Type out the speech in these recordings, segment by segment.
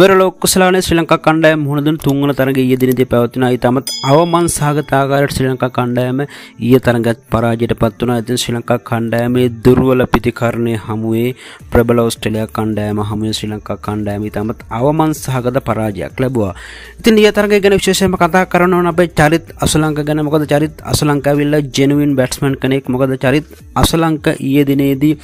මෙරලොක්කසලාන ශ්‍රී ලංකා කණ්ඩායම මුහුණදුන් තුන්වන තරගයේ ඊයේ දිනේදී පැවතුණා. ඒ තමත් අවමන් සහගත ආකාරයට ශ්‍රී ලංකා කණ්ඩායම ඊයේ තරගත් පරාජයට පත් වුණා. ඉතින් ශ්‍රී ලංකා කණ්ඩායමේ දුර්වල පිටිකරණයේ හමුවේ ප්‍රබල ඕස්ට්‍රේලියා කණ්ඩායම හමුවේ ශ්‍රී ලංකා කණ්ඩායම තමත් අවමන් සහගත පරාජයක් ලැබුවා. ඉතින් ඊයේ තරගය ගැන විශේෂයෙන්ම කතා කරන්න ඕන අපේ චරිත් අසලංක ගැන. මොකද චරිත් අසලංක ඇවිල්ලා ජෙනුවින් බැට්ස්මන් කෙනෙක්. මොකද චරිත් අසලංක ඊයේ දිනේදී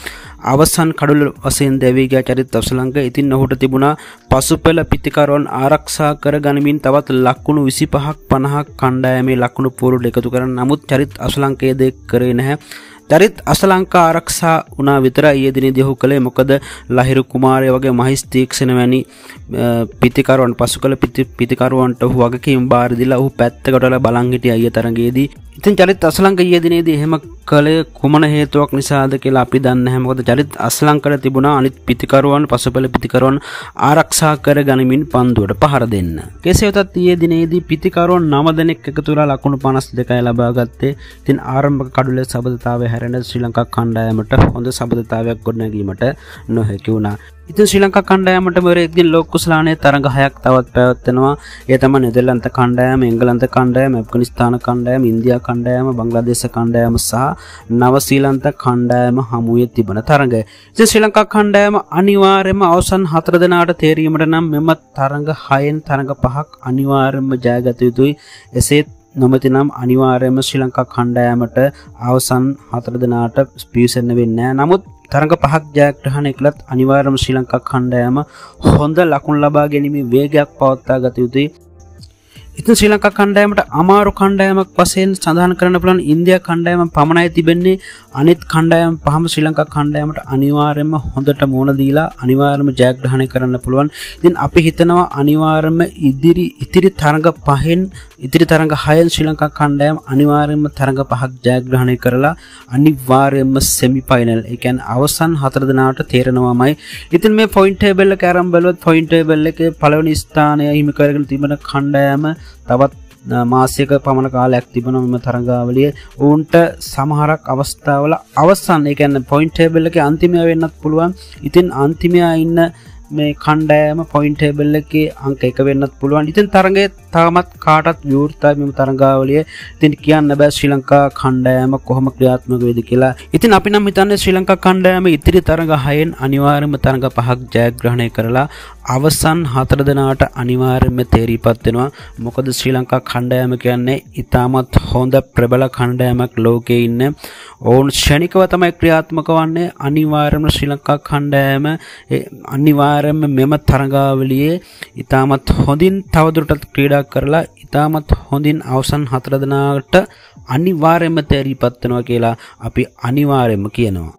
අවසන් කඩුල වශයෙන් දැවී ගියා චරිත් අසලංක. ඉතින් ඔහුට තිබුණා පසු දේශපල පිතිකරුවන් ආරක්ෂා කර ගනිමින් තවත් ලක්කුණු විසි පහක් පණහක් කණ්ඩායමේ ලක්කුණු පුරුල් එකතු කර නමුත් චරිත් අසලංකයේද කරේ නැහැ චරිත් අසලංකා ආරක්ෂා වනා විතර ඒදින දෙහු කළේ මොකද ලහිරු කුමාරය වගේ මහිස් තීක්ෂණ වැනි පිතිකරුවන් පසු කළ පිතිකරුවන්ට ඔහු වගකින් බාරිදිලා ඔහු පැත්තකටල බලංගිටිය අය තරගේදී ඉතින් චරිත අසලංක ඊයේ දිනේදී එහෙම කළේ කුමන හේතුවක් නිසාද කියලා අපි දන්නේ නැහැ. මොකද චරිත අසලංකට තිබුණා අනිත් පිතිකරුවන් පසුපැල පිතිකරුවන් ආරක්ෂා කර ගනිමින් පන්දුවට පහර දෙන්න. කෙසේ වෙතත් ඊයේ දිනේදී පිතිකරුවන් 9 දෙනෙක් එකතු වෙලා ලකුණු 52යි ලබාගත්තේ. ඉතින් ආරම්භක කඩුලේ සබඳතාවය හැරෙන ශ්‍රී ලංකා කණ්ඩායමට හොඳ සබඳතාවයක් ගොඩනැගීමට නොහැකි වුණා. ඉතින් ශ්‍රී ලංකා කණ්ඩායමට මෙරේදී ලෝක කුසලානයේ තරඟ හයක් තවත් පැවැත්වෙනවා. ඒ තමයි නෙදර්ලන්ත කණ්ඩායම, එංගලන්ත කණ්ඩායම, ඇෆ්ගනිස්තාන කණ්ඩායම, ඉන්දියා කණ්ඩායම, බංග්ලාදේශ කණ්ඩායම සහ නව ශ්‍රී ලංකා කණ්ඩායම හමුවේ තිබෙන තරඟ. ඉතින් ශ්‍රී ලංකා කණ්ඩායම අනිවාර්යයෙන්ම අවසන් හතර දිනාට තේරීමට නම් මෙම තරඟ හයෙන් තරඟ පහක් අනිවාර්යයෙන්ම ජයගත යුතුයි. එසේ නොමතිනම් අනිවාර්යයෙන්ම ශ්‍රී ලංකා කණ්ඩායමට අවසන් හතර දිනාට පිවිසෙන්න වෙන්නේ නැහැ. නමුත් තරඟ පහක් ජයග්‍රහණය කළත් අනිවාර්යම ශ්‍රී ලංකා කණ්ඩායම හොඳ ලකුණු ලබා ගැනීමේ වේගයක් පවත්වා ගත යුතුයි ඉතින් ශ්‍රී ලංකා කණ්ඩායමට අමාරු කණ්ඩායමක් වශයෙන් සඳහන් කරන්න පුළුවන් ඉන්දියා කණ්ඩායම පමණයි තිබෙන්නේ අනිත් කණ්ඩායම් පහම ශ්‍රී ලංකා කණ්ඩායමට අනිවාර්යයෙන්ම හොඳට මුණ දීලා අනිවාර්යයෙන්ම ජයග්‍රහණය කරන්න පුළුවන්. ඉතින් අපි හිතනවා අනිවාර්යයෙන්ම ඉදිරි ඉතිරි තරඟ පහෙන් ඉතිරි තරඟ හයෙන් ශ්‍රී ලංකා කණ්ඩායම අනිවාර්යයෙන්ම තරඟ පහක් ජයග්‍රහණය කරලා අනිවාර්යයෙන්ම semi final ඒ කියන්නේ අවසන් හතර දෙනාට තේරෙනවාමයි. ඉතින් මේ point table එක ආරම්භ බලවත් point table එකේ පළවෙනි ස්ථානය හිමි කරගෙන තිබෙන කණ්ඩායම තවත් මාසයක පමණ කාලයක් තිබන මෙම තරගාවලිය ඔවුන්ට සමහරක් අවස්ථාවල අවස්සන්න එකන්න පොයින්ටේබල්ල එක අන්තිමය වෙන්නත් පුළුවන් ඉතින් අන්තිමයා ඉන්න මේ කණ්ඩෑම පොයින්ටේබල්ල එක අංක එක වෙන්නත් පුළුවන් ඉතින් තරගේ තාමත් කාටත් විවෘතා මෙම තරගාවලිය තින් කියන්න බෑ ශ්‍රී ලංකා කණ්ඩෑම කොහොම ක්‍රියාත්මක වේද කියලා ඉතින් අපි නම් හිතන්නේ ශ්‍රී ලංකා කණ්ඩෑම ඉතිරි තරග හයෙන් අනිවාර්යම තරග පහක් ජයග්‍රහණය කරලා අවසන් හතර දෙනාට අනිවාර්යයෙන්ම තේරීපත් වෙනවා මොකද ශ්‍රී ලංකා කණ්ඩායම කියන්නේ ඉතාමත් හොඳ ප්‍රබල කණ්ඩායමක් ලෝකේ ඉන්න ඕන් ෂණිකව තමයි ක්‍රියාත්මක වන්නේ අනිවාර්යයෙන්ම ශ්‍රී ලංකා කණ්ඩායම අනිවාර්යයෙන්ම මෙම තරගාවලියේ ඉතාමත් හොඳින් තවදුරටත් ක්‍රීඩා කරලා ඉතාමත් හොඳින් අවසන් හතර දෙනාට අනිවාර්යයෙන්ම තේරීපත් වෙනවා කියලා අපි අනිවාර්යයෙන්ම කියනවා